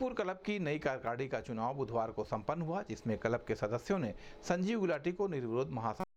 Gorakhpur club की नई कार्यकारिणी का चुनाव बुधवार को संपन्न हुआ जिसमें क्लब के सदस्यों ने संजीव गुलाटी को निर्विरोध महासभा